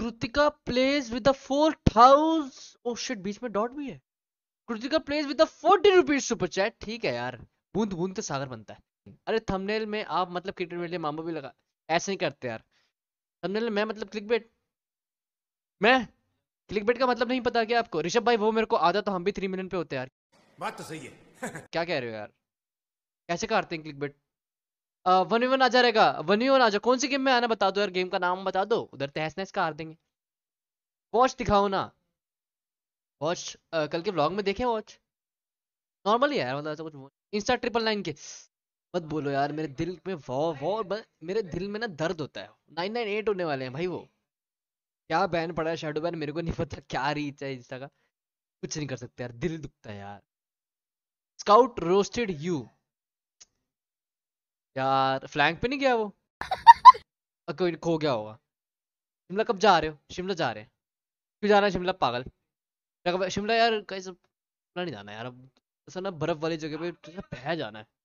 Kritika plays with four thousand oh shit बीच में dot भी है Kritika plays with forty rupees super chat ठीक है यार बूंद बूंद से तो सागर बनता है अरे थंबनेल में आप मतलब क्रिकेट मेरे मामा भी लगा ऐसे नहीं करते यार थंबनेल में मैं मतलब क्लिक बेट मैं क्लिक बेट का मतलब नहीं पता क्या आपको ऋषभ भाई वो मेरे को आधा तो हम भी थ्री मिनट पे होते यार बात तो सही है क्या कह रहे हो यार कैसे काटते हैं क्लिक बेट वन वन आ जाएगा वन वन आ जाओ कौन सी गेम में आना बता दो यार गेम का नाम बता दो उधर तहस नहस का हार देंगे वॉच दिखाओ ना वॉच कल के ब्लॉग में देखे वॉच नॉर्मली यार मतलब ऐसा कुछ इंस्टा ट्रिपल नाइन के मत बोलो यार मेरे दिल में वो वो मेरे दिल में ना दर्द होता है नाइन नाइन एट होने वाले हैं भाई वो क्या बैन पड़ा है शेडो बैन मेरे को नहीं पता क्या रीच है इंस्टा का कुछ नहीं कर सकते यार दिल दुखता है यार स्काउट रोस्टेड यू यार फ्लैंक पे नहीं गया वो कोई खो गया होगा शिमला कब जा रहे हो शिमला जा रहे हैं क्यों जाना है शिमला पागल शिमला यार कहीं सब नहीं जाना यार अब ऐसा ना बर्फ वाली जगह पे बह जाना है